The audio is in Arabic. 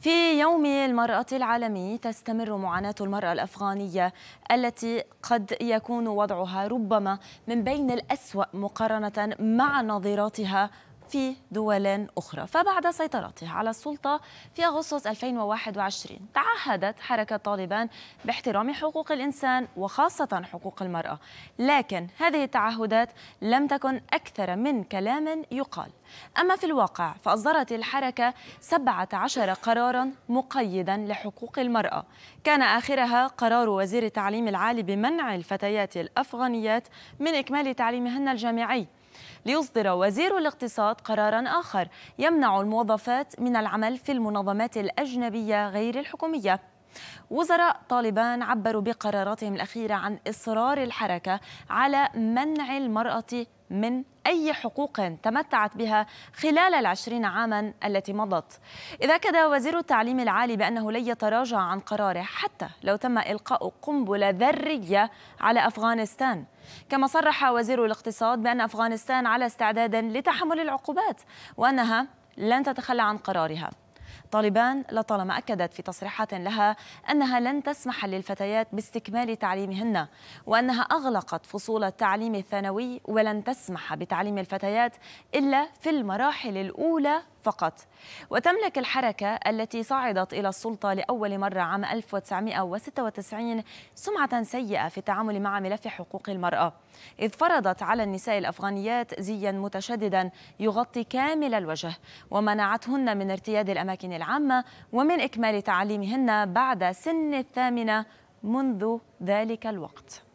في يوم المرأة العالمي تستمر معاناة المرأة الأفغانية التي قد يكون وضعها ربما من بين الأسوأ مقارنة مع نظيراتها في دول أخرى فبعد سيطرتها على السلطة في أغسطس 2021 تعهدت حركة طالبان باحترام حقوق الإنسان وخاصة حقوق المرأة لكن هذه التعهدات لم تكن أكثر من كلام يقال أما في الواقع فأصدرت الحركة 17 قرارا مقيدا لحقوق المرأة كان آخرها قرار وزير التعليم العالي بمنع الفتيات الأفغانيات من إكمال تعليمهن الجامعي ليصدر وزير الاقتصاد قرارا آخر يمنع الموظفات من العمل في المنظمات الأجنبية غير الحكومية وزراء طالبان عبروا بقراراتهم الأخيرة عن إصرار الحركة على منع المرأة من أي حقوق تمتعت بها خلال العشرين عاما التي مضت إذا كدا وزير التعليم العالي بأنه لن يتراجع عن قراره حتى لو تم إلقاء قنبلة ذرية على أفغانستان كما صرح وزير الاقتصاد بأن أفغانستان على استعداد لتحمل العقوبات وأنها لن تتخلى عن قرارها طالبان لطالما أكدت في تصريحات لها أنها لن تسمح للفتيات باستكمال تعليمهن وأنها أغلقت فصول التعليم الثانوي ولن تسمح بتعليم الفتيات إلا في المراحل الأولى فقط وتملك الحركة التي صعدت إلى السلطة لأول مرة عام 1996 سمعة سيئة في التعامل مع ملف حقوق المرأة إذ فرضت على النساء الأفغانيات زيا متشددا يغطي كامل الوجه ومنعتهن من ارتياد الأماكن العامة ومن إكمال تعليمهن بعد سن الثامنة منذ ذلك الوقت